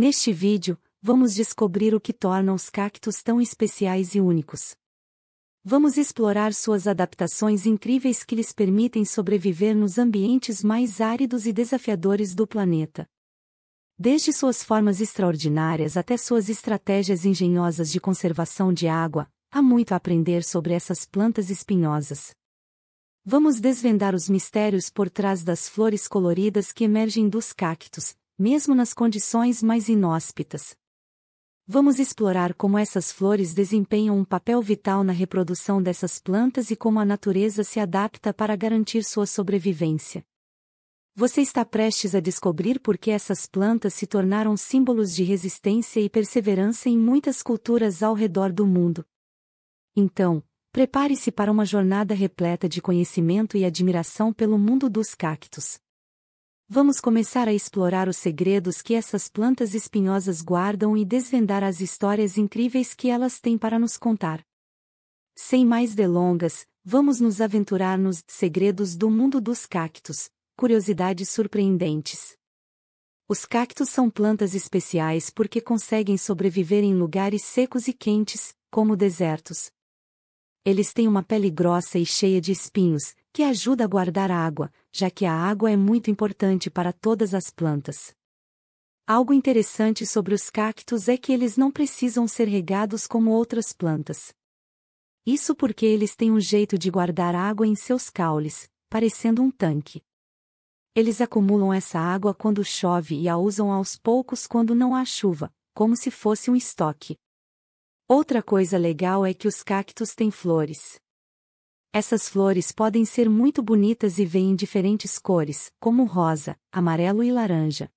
Neste vídeo, vamos descobrir o que torna os cactos tão especiais e únicos. Vamos explorar suas adaptações incríveis que lhes permitem sobreviver nos ambientes mais áridos e desafiadores do planeta. Desde suas formas extraordinárias até suas estratégias engenhosas de conservação de água, há muito a aprender sobre essas plantas espinhosas. Vamos desvendar os mistérios por trás das flores coloridas que emergem dos cactos, mesmo nas condições mais inóspitas. Vamos explorar como essas flores desempenham um papel vital na reprodução dessas plantas e como a natureza se adapta para garantir sua sobrevivência. Você está prestes a descobrir por que essas plantas se tornaram símbolos de resistência e perseverança em muitas culturas ao redor do mundo. Então, prepare-se para uma jornada repleta de conhecimento e admiração pelo mundo dos cactos. Vamos começar a explorar os segredos que essas plantas espinhosas guardam e desvendar as histórias incríveis que elas têm para nos contar. Sem mais delongas, vamos nos aventurar nos segredos do mundo dos cactos, curiosidades surpreendentes. Os cactos são plantas especiais porque conseguem sobreviver em lugares secos e quentes, como desertos. Eles têm uma pele grossa e cheia de espinhos, que ajuda a guardar água, já que a água é muito importante para todas as plantas. Algo interessante sobre os cactos é que eles não precisam ser regados como outras plantas. Isso porque eles têm um jeito de guardar água em seus caules, parecendo um tanque. Eles acumulam essa água quando chove e a usam aos poucos quando não há chuva, como se fosse um estoque. Outra coisa legal é que os cactos têm flores. Essas flores podem ser muito bonitas e vêm em diferentes cores, como rosa, amarelo e laranja.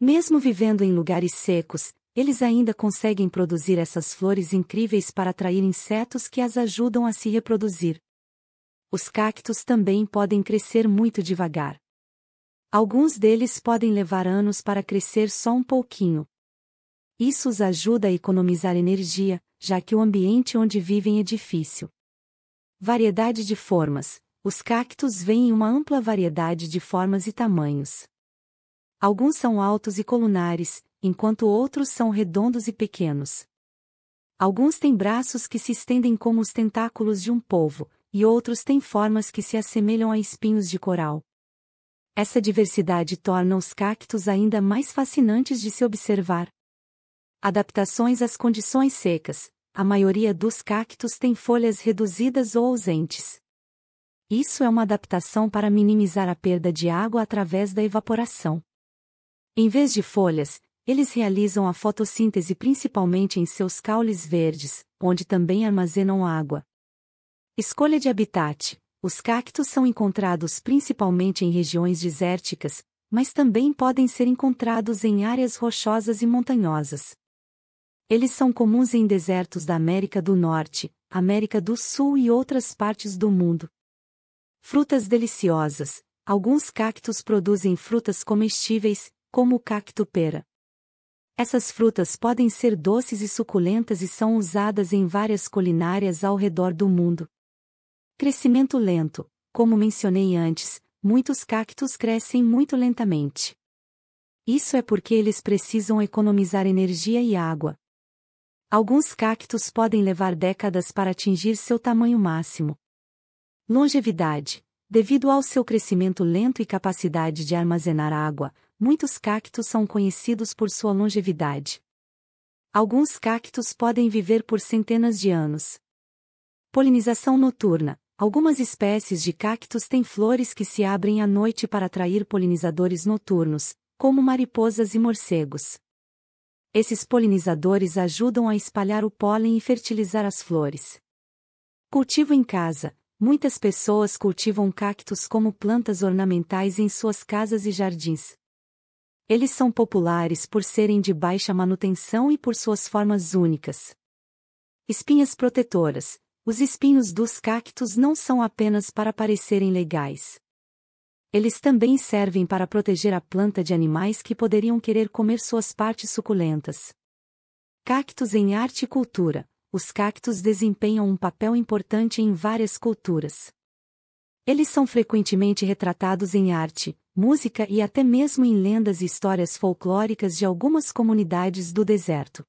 Mesmo vivendo em lugares secos, eles ainda conseguem produzir essas flores incríveis para atrair insetos que as ajudam a se reproduzir. Os cactos também podem crescer muito devagar. Alguns deles podem levar anos para crescer só um pouquinho. Isso os ajuda a economizar energia, já que o ambiente onde vivem é difícil. Variedade de formas. Os cactos vêm em uma ampla variedade de formas e tamanhos. Alguns são altos e colunares, enquanto outros são redondos e pequenos. Alguns têm braços que se estendem como os tentáculos de um polvo, e outros têm formas que se assemelham a espinhos de coral. Essa diversidade torna os cactos ainda mais fascinantes de se observar. Adaptações às condições secas a maioria dos cactos tem folhas reduzidas ou ausentes. Isso é uma adaptação para minimizar a perda de água através da evaporação. Em vez de folhas, eles realizam a fotossíntese principalmente em seus caules verdes, onde também armazenam água. Escolha de habitat: os cactos são encontrados principalmente em regiões desérticas, mas também podem ser encontrados em áreas rochosas e montanhosas. Eles são comuns em desertos da América do Norte, América do Sul e outras partes do mundo. Frutas deliciosas. Alguns cactos produzem frutas comestíveis, como o cacto pera. Essas frutas podem ser doces e suculentas e são usadas em várias culinárias ao redor do mundo. Crescimento lento. Como mencionei antes, muitos cactos crescem muito lentamente. Isso é porque eles precisam economizar energia e água, Alguns cactos podem levar décadas para atingir seu tamanho máximo. Longevidade. Devido ao seu crescimento lento e capacidade de armazenar água, muitos cactos são conhecidos por sua longevidade. Alguns cactos podem viver por centenas de anos. Polinização noturna. Algumas espécies de cactos têm flores que se abrem à noite para atrair polinizadores noturnos, como mariposas e morcegos. Esses polinizadores ajudam a espalhar o pólen e fertilizar as flores. Cultivo em casa. Muitas pessoas cultivam cactos como plantas ornamentais em suas casas e jardins. Eles são populares por serem de baixa manutenção e por suas formas únicas. Espinhas protetoras. Os espinhos dos cactos não são apenas para parecerem legais. Eles também servem para proteger a planta de animais que poderiam querer comer suas partes suculentas. Cactos em arte e cultura. Os cactos desempenham um papel importante em várias culturas. Eles são frequentemente retratados em arte, música e até mesmo em lendas e histórias folclóricas de algumas comunidades do deserto.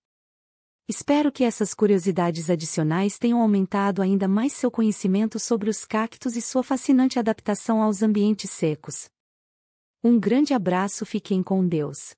Espero que essas curiosidades adicionais tenham aumentado ainda mais seu conhecimento sobre os cactos e sua fascinante adaptação aos ambientes secos. Um grande abraço, fiquem com Deus.